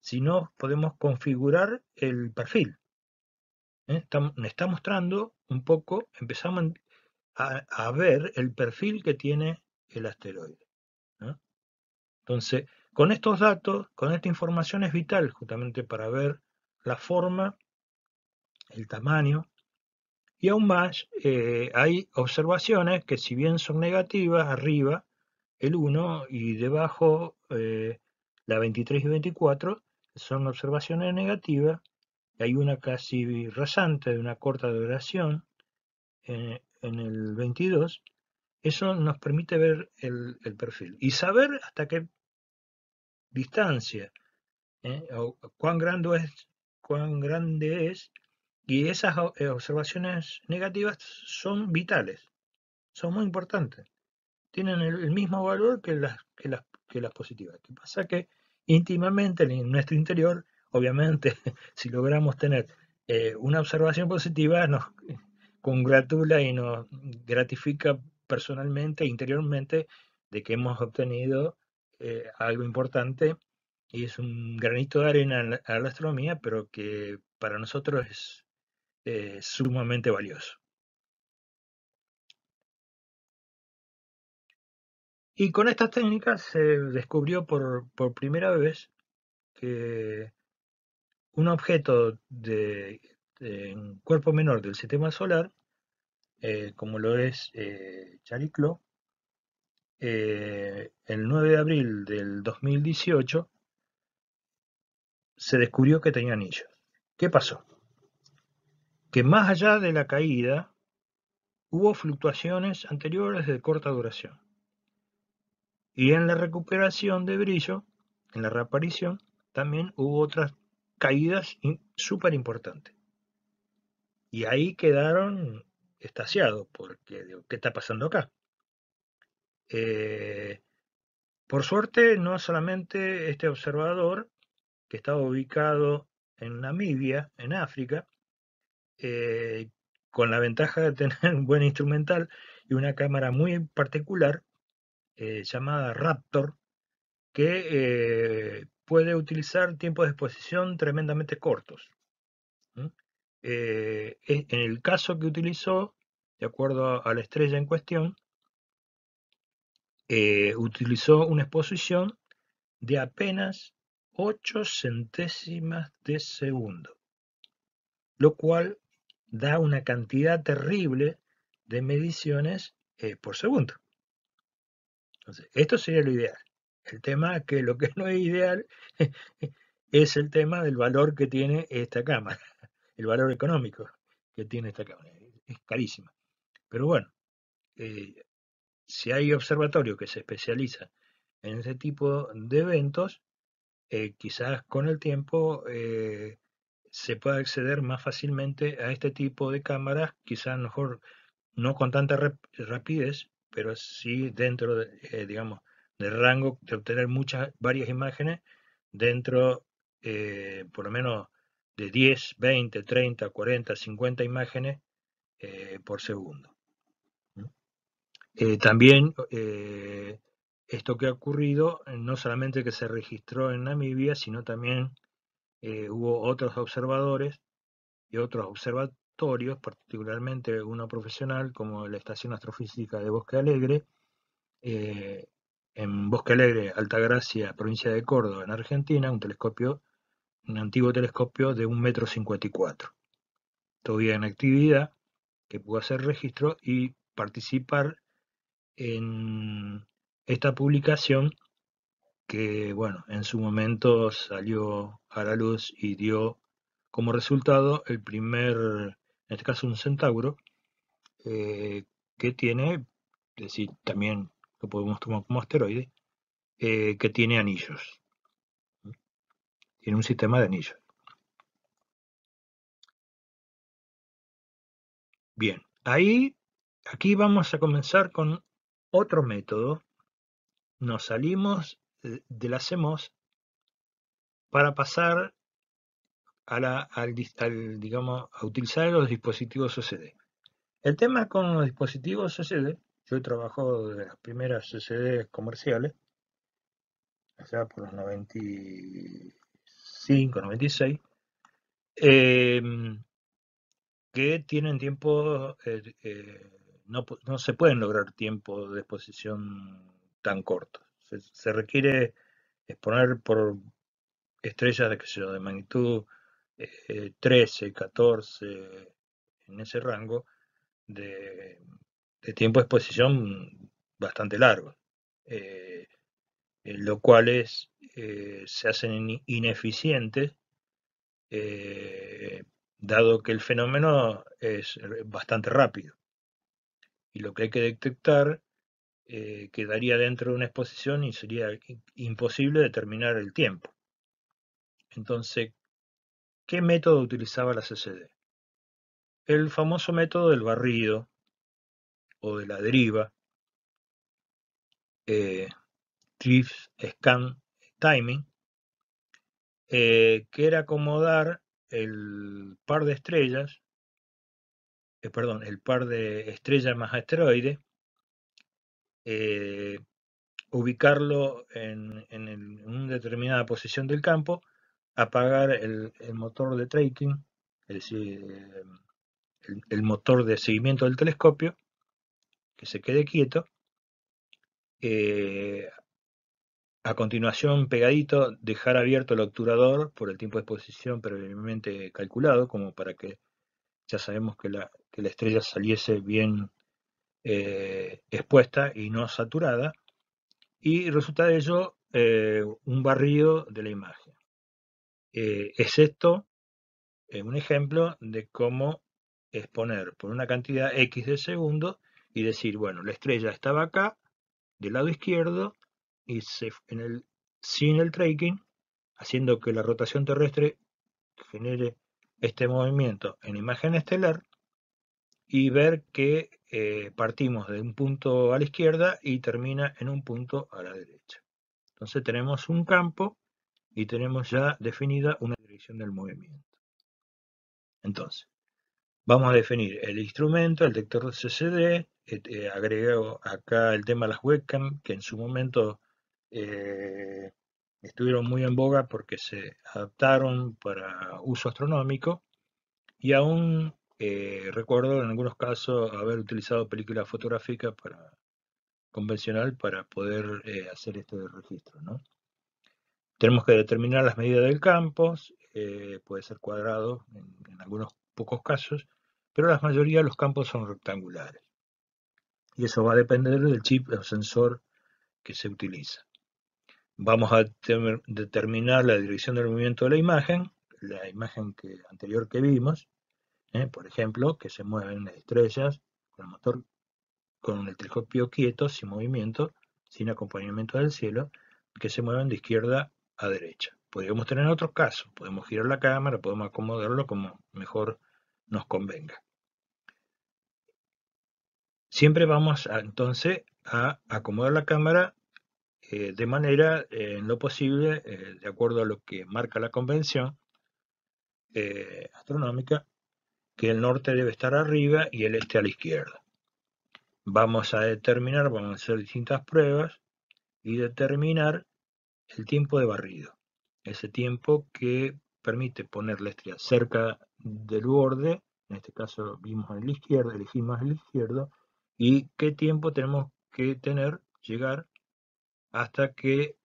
sino podemos configurar el perfil. ¿Eh? Está, me está mostrando un poco, empezamos a, ver el perfil que tiene el asteroide. Entonces, con estos datos, con esta información es vital justamente para ver la forma, el tamaño, y aún más eh, hay observaciones que si bien son negativas arriba, el 1 y debajo eh, la 23 y 24 son observaciones negativas. Hay una casi rasante de una corta duración eh, en, el 22. Eso nos permite ver el, perfil y saber hasta qué distancia eh, o cuán grande es cuán grande es y esas observaciones negativas son vitales, son muy importantes tienen el, mismo valor que las, que, las, que las positivas. ¿Qué pasa? Que íntimamente en nuestro interior, obviamente, si logramos tener eh, una observación positiva, nos congratula y nos gratifica personalmente, interiormente, de que hemos obtenido eh, algo importante y es un granito de arena a la, astronomía, pero que para nosotros es eh, sumamente valioso. Y con estas técnicas se descubrió por, primera vez que un objeto de, cuerpo menor del sistema solar, eh, como lo es eh, Chariclo, eh, el 9 de abril del 2018 se descubrió que tenía anillos. ¿Qué pasó? Que más allá de la caída hubo fluctuaciones anteriores de corta duración. Y en la recuperación de brillo, en la reaparición, también hubo otras caídas súper importantes. Y ahí quedaron estasiados, porque digo, ¿qué está pasando acá? Eh, por suerte, no solamente este observador, que estaba ubicado en Namibia, en África, eh, con la ventaja de tener un buen instrumental y una cámara muy particular, eh, llamada Raptor que eh, puede utilizar tiempos de exposición tremendamente cortos. Eh, e-, en el caso que utilizó, de acuerdo a, a la estrella en cuestión, utilizó una exposición de apenas 8 centésimas de segundo, lo cual da una cantidad terrible de mediciones por segundo esto sería lo ideal. El tema que lo que no es ideal es el tema del valor que tiene esta cámara, el valor económico que tiene esta cámara. Es carísima. Pero bueno, eh, si hay observatorio que se especializa en ese tipo de eventos, eh, quizás con el tiempo eh, se pueda acceder más fácilmente a este tipo de cámaras, quizás mejor no con tanta rapidez, pero sí dentro, eh, digamos, del rango de obtener muchas, varias imágenes dentro, eh, por lo menos, de 10, 20, 30, 40, 50 imágenes eh, por segundo. también esto que ha ocurrido, no solamente que se registró en Namibia, sino también hubo otros observadores y otros observadores, particularmente uno profesional como la Estación Astrofísica de Bosque Alegre, eh, en Bosque Alegre, Altagracia, provincia de Córdoba, en Argentina, un telescopio, un antiguo telescopio de 1,54 metro todavía en actividad, que pudo hacer registro y participar en esta publicación que, bueno, en su momento salió a la luz y dio como resultado el primer en este caso un centauro, eh, que tiene, es decir, también lo podemos tomar como asteroide, eh, que tiene anillos. Tiene un sistema de anillos. Bien, ahí, aquí vamos a comenzar con otro método. Nos salimos eh, de la CEMOS para pasar a, al, digamos, a utilizar los dispositivos OCD. El tema con los dispositivos OCD, yo he trabajado desde las primeras OCD comerciales, allá por los 95, 96, em, que tienen tiempo, eh, eh, no, se pueden lograr tiempos de exposición tan cortos. Se, requiere exponer por estrellas de, que de magnitud 13, eh, 14, en ese rango de, tiempo de exposición bastante largo, eh, lo cual es, eh, se hacen ineficientes eh, dado que el fenómeno es bastante rápido. Y lo que hay que detectar quedaría dentro de una exposición y sería imposible determinar el tiempo. Entonces, ¿Qué método utilizaba la CCD? El famoso método del barrido o de la deriva, eh, scan timing, eh, que era acomodar el par de estrellas, eh, perdón, el par de estrellas más asteroides eh, ubicarlo en, en, una determinada posición del campo apagar el, motor de tracking, el, el, el, motor de seguimiento del telescopio, que se quede quieto. Eh, a continuación, pegadito, dejar abierto el obturador por el tiempo de exposición previamente calculado, como para que ya sabemos que la, estrella saliese bien eh, expuesta y no saturada. Y resulta de ello eh, un barrido de la imagen. Eh, es esto eh, un ejemplo de cómo exponer por una cantidad X de segundo y decir, bueno, la estrella estaba acá, del lado izquierdo, y en el, sin el tracking, haciendo que la rotación terrestre genere este movimiento en imagen estelar y ver que eh, partimos de un punto a la izquierda y termina en un punto a la derecha. Entonces tenemos un campo y tenemos ya definida una dirección del movimiento. Entonces, vamos a definir el instrumento, el detector CCD, eh, acá el tema de las webcam, que en su momento eh, estuvieron muy en boga porque se adaptaron para uso astronómico y aún eh, recuerdo en algunos casos haber utilizado película fotográfica para, convencional para poder eh, hacer este registro. ¿no? Tenemos que determinar las medidas del campo, eh, puede ser cuadrado en, algunos pocos casos, pero la mayoría de los campos son rectangulares. Y eso va a depender del chip o sensor que se utiliza. Vamos a determinar la dirección del movimiento de la imagen, la imagen anterior que vimos, eh, por ejemplo, que se mueven las estrellas con el motor con el telescopio quieto, sin movimiento, sin acompañamiento del cielo, que se mueven de izquierda a derecha. Podríamos tener otros casos, podemos girar la cámara, podemos acomodarlo como mejor nos convenga. Siempre vamos entonces a acomodar la cámara eh, de manera, eh, en lo posible, eh, de acuerdo a lo que marca la convención astronómica, que el norte debe estar arriba y el este a la izquierda. Vamos a determinar, vamos a hacer distintas pruebas y determinar el tiempo de barrido, ese tiempo que permite poner la estrella cerca del borde, en este caso vimos en el izquierdo, elegimos el izquierdo, y qué tiempo tenemos que tener, llegar, hasta que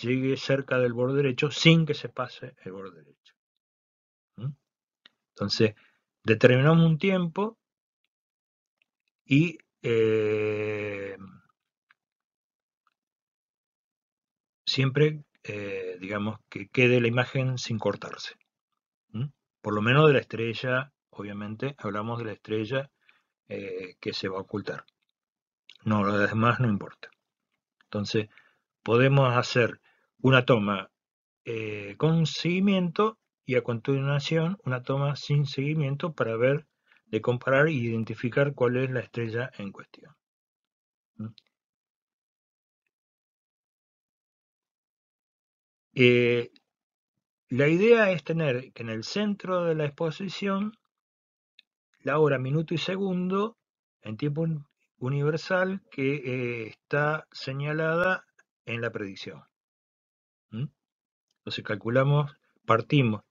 llegue cerca del borde derecho sin que se pase el borde derecho. Entonces, determinamos un tiempo y eh, siempre, eh, digamos, que quede la imagen sin cortarse. Por lo menos de la estrella, obviamente, hablamos de la estrella eh, que se va a ocultar. No, lo demás no importa. Entonces, podemos hacer una toma eh, con seguimiento y a continuación una toma sin seguimiento para ver, de comparar e identificar cuál es la estrella en cuestión. Eh, la idea es tener que en el centro de la exposición la hora, minuto y segundo en tiempo universal que eh, está señalada en la predicción. Entonces calculamos, partimos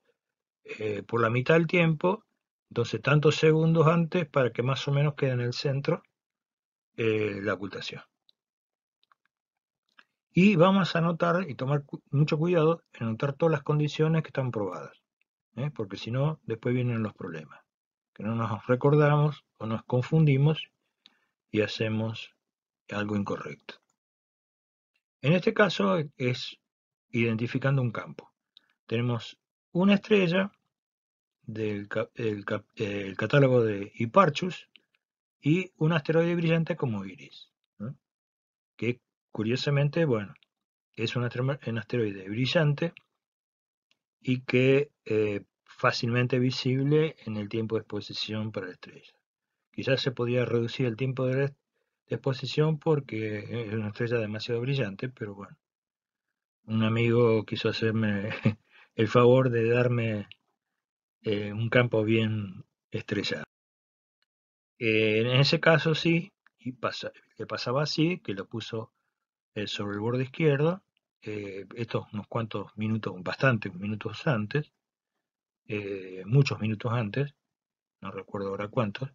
eh, por la mitad del tiempo, entonces tantos segundos antes para que más o menos quede en el centro la ocultación. Y vamos a anotar y tomar mucho cuidado en anotar todas las condiciones que están probadas, ¿eh? porque si no, después vienen los problemas, que no nos recordamos o nos confundimos y hacemos algo incorrecto. En este caso e, es identificando un campo. Tenemos una estrella del catálogo de Hiparchus y un asteroide brillante como Iris. Curiosamente, bueno, es un, asteroide brillante y que eh, fácilmente visible en el tiempo de exposición para la estrella. Quizás se podía reducir el tiempo de, exposición porque es una estrella demasiado brillante, pero bueno, un amigo quiso hacerme el favor de darme eh, un campo bien estrellado. Eh, en ese caso sí, y le pasaba así, que lo puso eh, sobre el borde izquierdo, eh, estos unos cuantos minutos, bastantes minutos antes, eh, muchos minutos antes, no recuerdo ahora cuántos,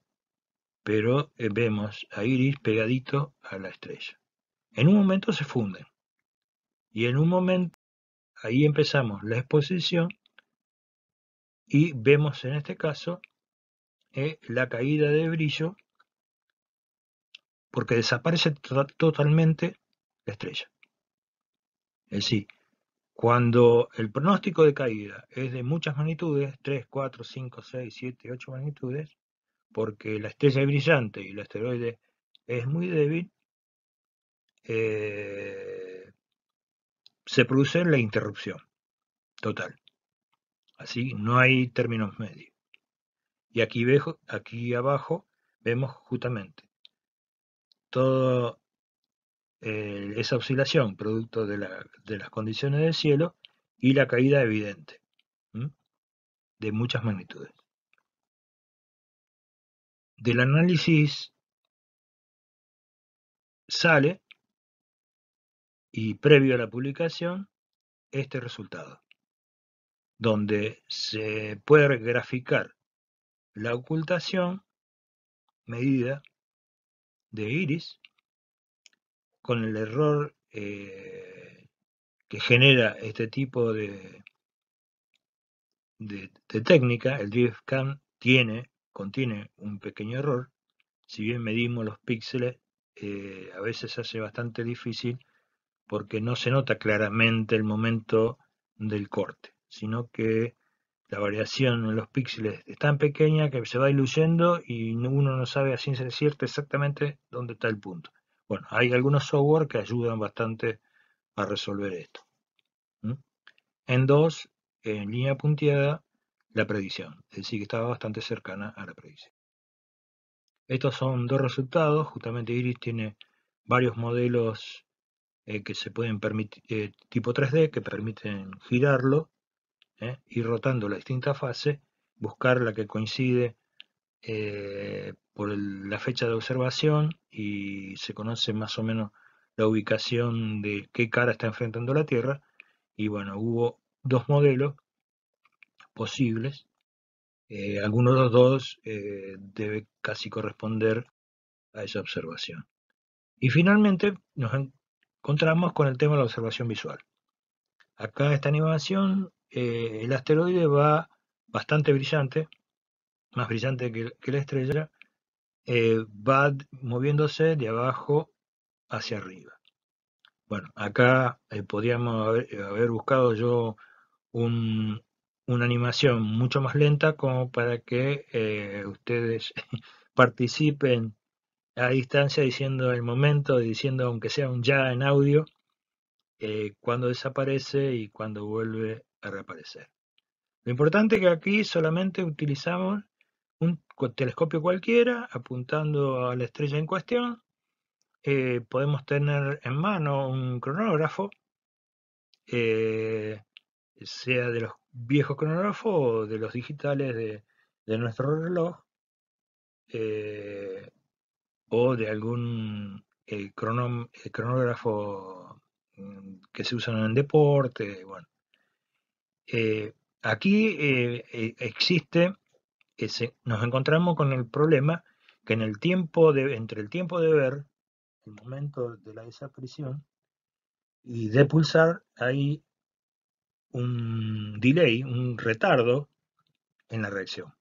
pero vemos a Iris pegadito a la estrella. En un momento se funden y en un momento ahí empezamos la exposición y vemos en este caso la caída de brillo porque desaparece totalmente estrella. Es decir, cuando el pronóstico de caída es de muchas magnitudes, 3, 4, 5, 6, 7, 8 magnitudes, porque la estrella es brillante y el asteroide es muy débil, eh, se produce la interrupción total. Así no hay términos medios. Y aquí, veo, aquí abajo vemos justamente todo eh, esa oscilación producto de, las condiciones del cielo y la caída evidente de muchas magnitudes. Del análisis sale y previo a la publicación este resultado, donde se puede graficar la ocultación medida de iris con el error eh, que genera este tipo de, de, técnica, el drift SCAN tiene, contiene un pequeño error, si bien medimos los píxeles, eh, a veces se hace bastante difícil porque no se nota claramente el momento del corte, sino que la variación en los píxeles es tan pequeña que se va diluyendo y uno no sabe a ciencia cierta exactamente dónde está el punto. Bueno, hay algunos software que ayudan bastante a resolver esto. En dos, en línea punteada, la predicción. Es decir, que estaba bastante cercana a la predicción. Estos son dos resultados. Justamente Iris tiene varios modelos eh, que se pueden permitir, eh, tipo 3D, que permiten girarlo, ir ¿eh? rotando la distinta fase, buscar la que coincide eh, por la fecha de observación y se conoce más o menos la ubicación de qué cara está enfrentando la Tierra. Y bueno, hubo dos modelos posibles. Algunos eh, alguno de los dos eh, debe casi corresponder a esa observación. Y finalmente nos encontramos con el tema de la observación visual. Acá en esta animación el asteroide va bastante brillante, más brillante que, la estrella, eh, va moviéndose de abajo hacia arriba. Bueno, acá eh, podríamos eh, haber, buscado yo una animación mucho más lenta como para que ustedes participen a distancia diciendo el momento, diciendo aunque sea un ya en audio, cuando desaparece y cuando vuelve a reaparecer. Lo importante es que aquí solamente utilizamos un telescopio cualquiera apuntando a la estrella en cuestión. Eh, podemos tener en mano un cronógrafo, eh, sea de los viejos cronógrafos o de los digitales de, nuestro reloj, eh, o de algún cronógrafo mm, que se usan en deporte. aquí existe nos encontramos con el problema que en el tiempo entre el tiempo de ver, el momento de la desaparición, y de pulsar hay un delay, un retardo en la reacción.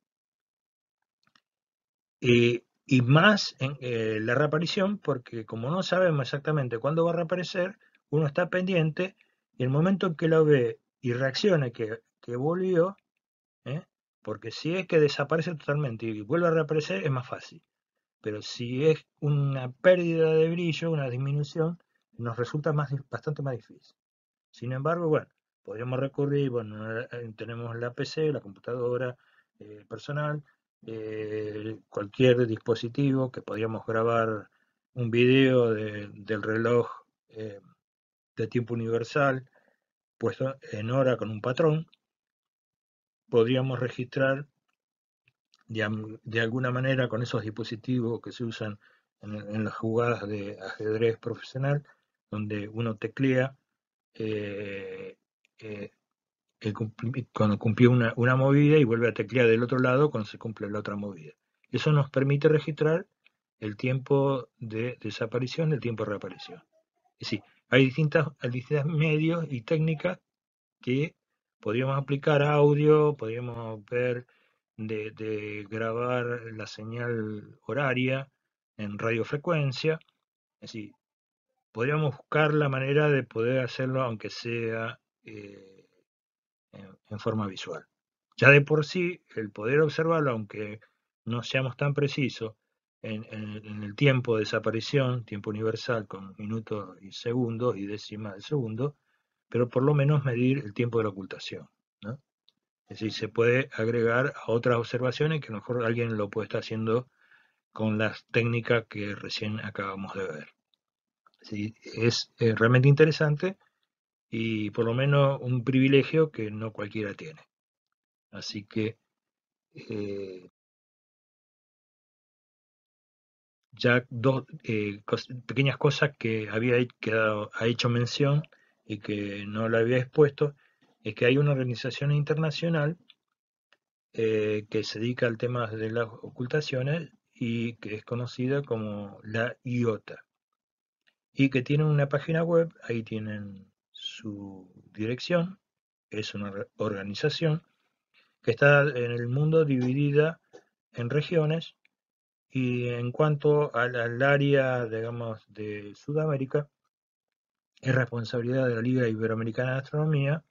y más en eh, la reaparición, porque como no sabemos exactamente cuándo va a reaparecer, uno está pendiente y el momento en que lo ve y reacciona que, que volvió, porque si es que desaparece totalmente y vuelve a reaparecer, es más fácil. Pero si es una pérdida de brillo, una disminución, nos resulta más, bastante más difícil. Sin embargo, bueno, podríamos recurrir, bueno, eh, eh, tenemos la PC, la computadora eh, personal, cualquier dispositivo que podríamos grabar un video del reloj de tiempo universal puesto en hora con un patrón podríamos registrar de, alguna manera con esos dispositivos que se usan en, las jugadas de ajedrez profesional, donde uno teclea eh, eh, cuando cumplió una, movida y vuelve a teclear del otro lado cuando se cumple la otra movida. Eso nos permite registrar el tiempo de desaparición, el tiempo de reaparición. Es decir, hay distintas, hay distintos medios y técnicas que Podríamos aplicar audio, podríamos ver de, grabar la señal horaria en radiofrecuencia. Es decir, podríamos buscar la manera de poder hacerlo aunque sea eh, en, forma visual. Ya de por sí, el poder observarlo, aunque no seamos tan precisos en, el tiempo de desaparición, tiempo universal con minutos y segundos y décimas de segundo, pero por lo menos medir el tiempo de la ocultación. Es decir, se puede agregar a otras observaciones que a lo mejor alguien lo puede estar haciendo con las técnicas que recién acabamos de ver. es eh, realmente interesante y por lo menos un privilegio que no cualquiera tiene. Así que eh, ya dos eh, pequeñas cosas que había quedado, ha hecho mención y que no lo había expuesto, es que hay una organización internacional eh, que se dedica al tema de las ocultaciones y que es conocida como la IOTA. Y que tiene una página web, ahí tienen su dirección, es una organización que está en el mundo dividida en regiones y en cuanto al área, digamos, de Sudamérica, es responsabilidad de la Liga Iberoamericana de Astronomía,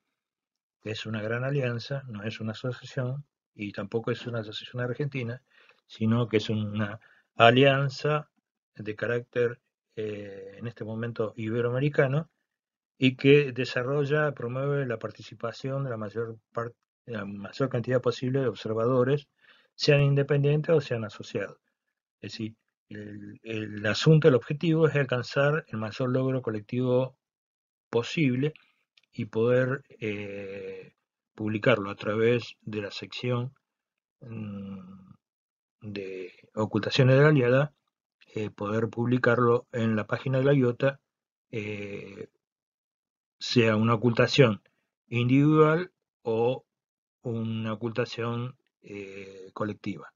que es una gran alianza, no es una asociación y tampoco es una asociación argentina, sino que es una alianza de carácter eh, en este momento iberoamericano y que desarrolla, promueve la participación de la mayor, la mayor cantidad posible de observadores, sean independientes o sean asociados. Es decir, el, el, asunto, el objetivo es alcanzar el mayor logro colectivo posible y poder eh, publicarlo a través de la sección mm, de ocultaciones de la aliada, eh, poder publicarlo en la página de la IOTA, eh, sea una ocultación individual o una ocultación colectiva.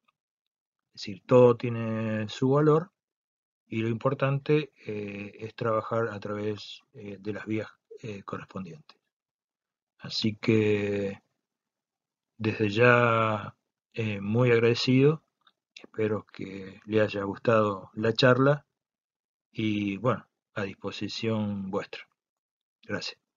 Es decir, todo tiene su valor y lo importante eh, es trabajar a través eh, de las vías eh, correspondientes. Así que desde ya muy agradecido, espero que le haya gustado la charla y bueno, a disposición vuestra. Gracias.